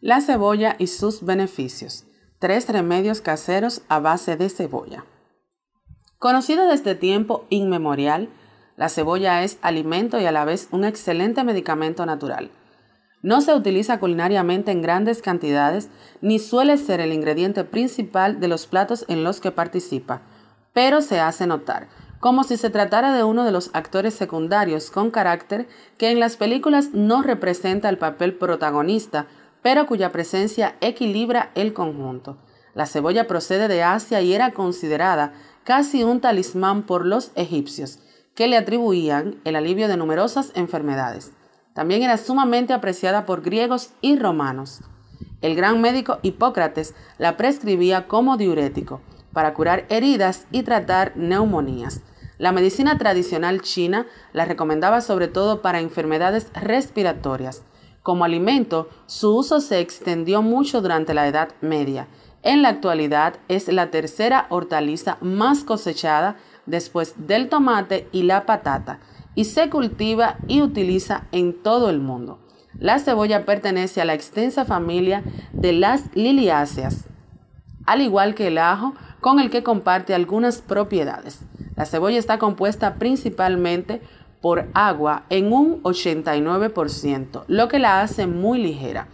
La cebolla y sus beneficios. Tres remedios caseros a base de cebolla. Conocida desde tiempo inmemorial, la cebolla es alimento y a la vez un excelente medicamento natural. No se utiliza culinariamente en grandes cantidades ni suele ser el ingrediente principal de los platos en los que participa, pero se hace notar, como si se tratara de uno de los actores secundarios con carácter que en las películas no representa el papel protagonista, pero cuya presencia equilibra el conjunto. La cebolla procede de Asia y era considerada casi un talismán por los egipcios, que le atribuían el alivio de numerosas enfermedades. También era sumamente apreciada por griegos y romanos. El gran médico Hipócrates la prescribía como diurético para curar heridas y tratar neumonías. La medicina tradicional china la recomendaba sobre todo para enfermedades respiratorias como alimento, su uso se extendió mucho durante la Edad Media. En la actualidad es la tercera hortaliza más cosechada después del tomate y la patata, y se cultiva y utiliza en todo el mundo. La cebolla pertenece a la extensa familia de las liliáceas, al igual que el ajo, con el que comparte algunas propiedades. La cebolla está compuesta principalmente por agua en un 89%, lo que la hace muy ligera,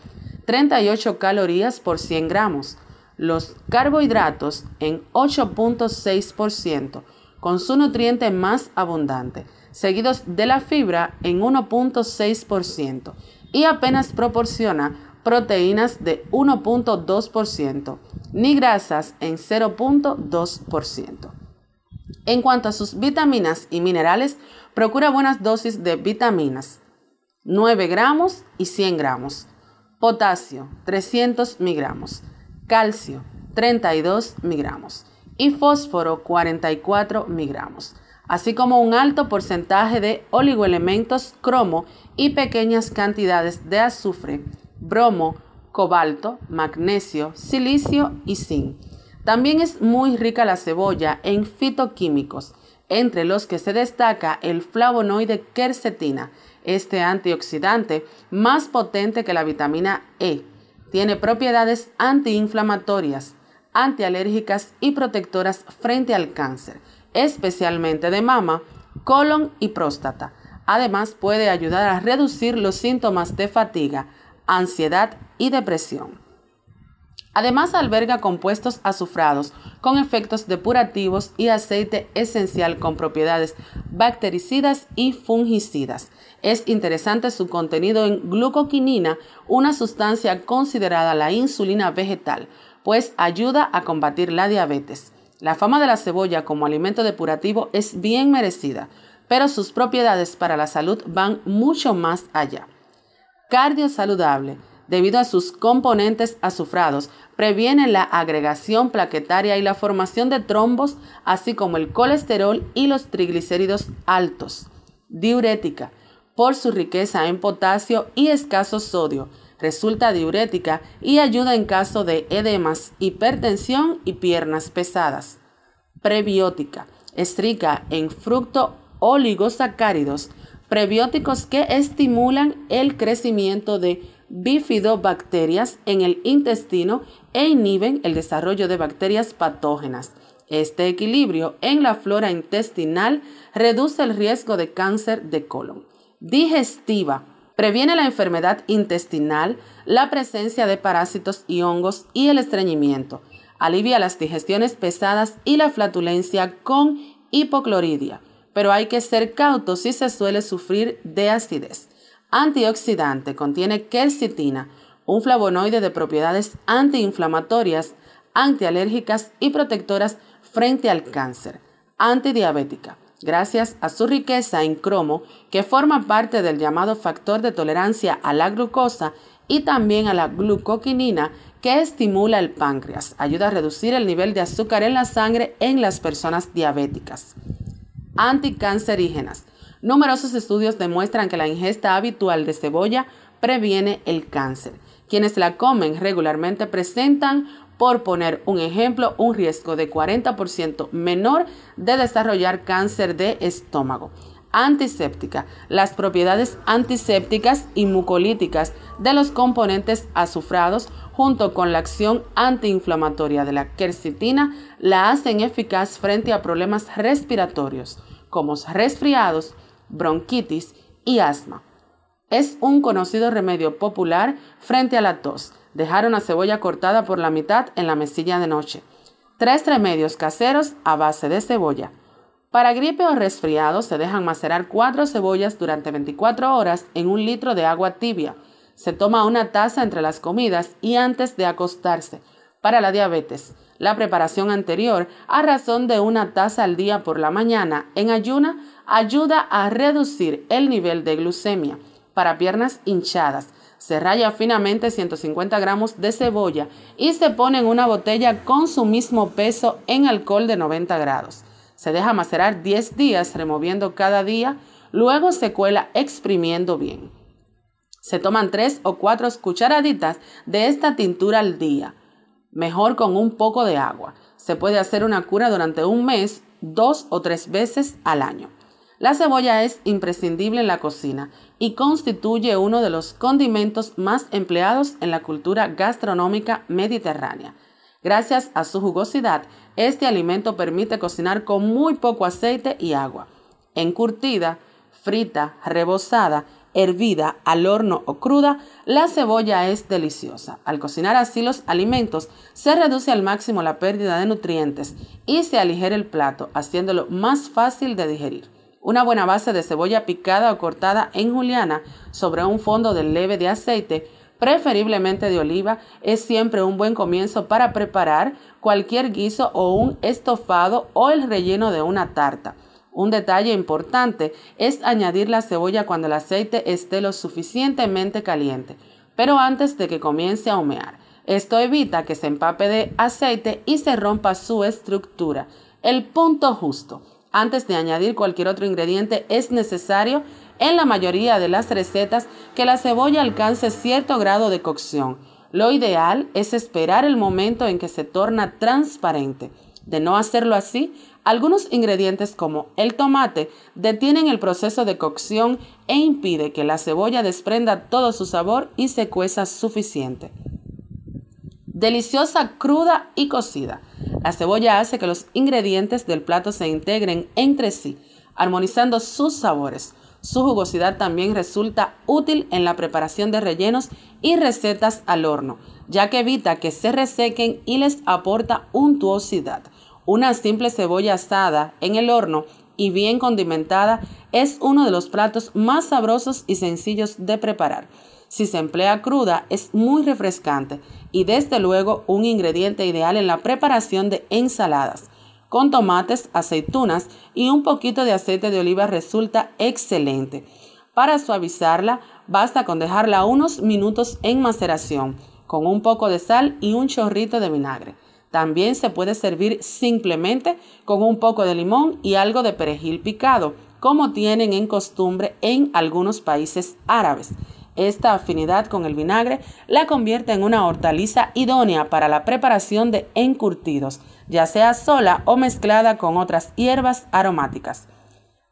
38 calorías por 100 gramos. Los carbohidratos en 8.6%, con su nutriente más abundante, seguidos de la fibra en 1.6% y apenas proporciona proteínas de 1.2%, ni grasas en 0.2%. En cuanto a sus vitaminas y minerales, procura buenas dosis de vitaminas, 9 gramos y 100 gramos, potasio, 300 miligramos, calcio, 32 miligramos y fósforo, 44 miligramos, así como un alto porcentaje de oligoelementos cromo y pequeñas cantidades de azufre, bromo, cobalto, magnesio, silicio y zinc también es muy rica la cebolla en fitoquímicos, entre los que se destaca el flavonoide quercetina, este antioxidante más potente que la vitamina E. Tiene propiedades antiinflamatorias, antialérgicas y protectoras frente al cáncer, especialmente de mama, colon y próstata. Además puede ayudar a reducir los síntomas de fatiga, ansiedad y depresión. Además alberga compuestos azufrados con efectos depurativos y aceite esencial con propiedades bactericidas y fungicidas. Es interesante su contenido en glucoquinina, una sustancia considerada la insulina vegetal, pues ayuda a combatir la diabetes. La fama de la cebolla como alimento depurativo es bien merecida, pero sus propiedades para la salud van mucho más allá. Cardio saludable debido a sus componentes azufrados, previene la agregación plaquetaria y la formación de trombos, así como el colesterol y los triglicéridos altos. Diurética, por su riqueza en potasio y escaso sodio, resulta diurética y ayuda en caso de edemas, hipertensión y piernas pesadas. Prebiótica, es rica en fructo oligosacáridos, prebióticos que estimulan el crecimiento de bifidobacterias en el intestino e inhiben el desarrollo de bacterias patógenas. Este equilibrio en la flora intestinal reduce el riesgo de cáncer de colon. Digestiva. Previene la enfermedad intestinal, la presencia de parásitos y hongos y el estreñimiento. Alivia las digestiones pesadas y la flatulencia con hipocloridia, pero hay que ser cautos si se suele sufrir de acidez antioxidante, contiene quercitina, un flavonoide de propiedades antiinflamatorias, antialérgicas y protectoras frente al cáncer, antidiabética, gracias a su riqueza en cromo que forma parte del llamado factor de tolerancia a la glucosa y también a la glucoquinina que estimula el páncreas, ayuda a reducir el nivel de azúcar en la sangre en las personas diabéticas. Anticancerígenas Numerosos estudios demuestran que la ingesta habitual de cebolla previene el cáncer. Quienes la comen regularmente presentan, por poner un ejemplo, un riesgo de 40% menor de desarrollar cáncer de estómago. Antiséptica. Las propiedades antisépticas y mucolíticas de los componentes azufrados junto con la acción antiinflamatoria de la quercitina la hacen eficaz frente a problemas respiratorios como resfriados, bronquitis y asma. Es un conocido remedio popular frente a la tos. Dejar una cebolla cortada por la mitad en la mesilla de noche. Tres remedios caseros a base de cebolla. Para gripe o resfriado se dejan macerar cuatro cebollas durante 24 horas en un litro de agua tibia. Se toma una taza entre las comidas y antes de acostarse. Para la diabetes, la preparación anterior a razón de una taza al día por la mañana en ayuna ayuda a reducir el nivel de glucemia para piernas hinchadas. Se raya finamente 150 gramos de cebolla y se pone en una botella con su mismo peso en alcohol de 90 grados. Se deja macerar 10 días removiendo cada día, luego se cuela exprimiendo bien. Se toman 3 o 4 cucharaditas de esta tintura al día mejor con un poco de agua. Se puede hacer una cura durante un mes, dos o tres veces al año. La cebolla es imprescindible en la cocina y constituye uno de los condimentos más empleados en la cultura gastronómica mediterránea. Gracias a su jugosidad, este alimento permite cocinar con muy poco aceite y agua. Encurtida, frita, rebozada hervida al horno o cruda, la cebolla es deliciosa. Al cocinar así los alimentos, se reduce al máximo la pérdida de nutrientes y se aligera el plato, haciéndolo más fácil de digerir. Una buena base de cebolla picada o cortada en juliana sobre un fondo de leve de aceite, preferiblemente de oliva, es siempre un buen comienzo para preparar cualquier guiso o un estofado o el relleno de una tarta. Un detalle importante es añadir la cebolla cuando el aceite esté lo suficientemente caliente, pero antes de que comience a humear. Esto evita que se empape de aceite y se rompa su estructura. El punto justo. Antes de añadir cualquier otro ingrediente es necesario en la mayoría de las recetas que la cebolla alcance cierto grado de cocción. Lo ideal es esperar el momento en que se torna transparente. De no hacerlo así, algunos ingredientes como el tomate detienen el proceso de cocción e impide que la cebolla desprenda todo su sabor y se cueza suficiente. Deliciosa cruda y cocida. La cebolla hace que los ingredientes del plato se integren entre sí, armonizando sus sabores. Su jugosidad también resulta útil en la preparación de rellenos y recetas al horno, ya que evita que se resequen y les aporta untuosidad. Una simple cebolla asada en el horno y bien condimentada es uno de los platos más sabrosos y sencillos de preparar. Si se emplea cruda es muy refrescante y desde luego un ingrediente ideal en la preparación de ensaladas. Con tomates, aceitunas y un poquito de aceite de oliva resulta excelente. Para suavizarla basta con dejarla unos minutos en maceración, con un poco de sal y un chorrito de vinagre. También se puede servir simplemente con un poco de limón y algo de perejil picado, como tienen en costumbre en algunos países árabes. Esta afinidad con el vinagre la convierte en una hortaliza idónea para la preparación de encurtidos, ya sea sola o mezclada con otras hierbas aromáticas.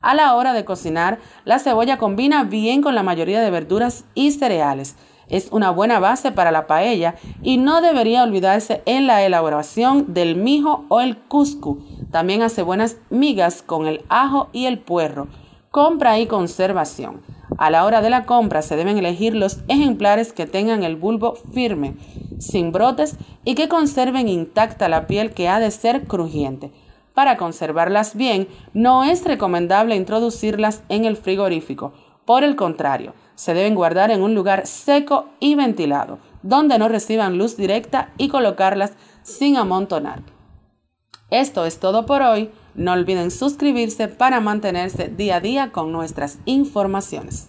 A la hora de cocinar, la cebolla combina bien con la mayoría de verduras y cereales es una buena base para la paella y no debería olvidarse en la elaboración del mijo o el cuscu. También hace buenas migas con el ajo y el puerro. Compra y conservación. A la hora de la compra se deben elegir los ejemplares que tengan el bulbo firme, sin brotes y que conserven intacta la piel que ha de ser crujiente. Para conservarlas bien, no es recomendable introducirlas en el frigorífico. Por el contrario, se deben guardar en un lugar seco y ventilado, donde no reciban luz directa y colocarlas sin amontonar. Esto es todo por hoy. No olviden suscribirse para mantenerse día a día con nuestras informaciones.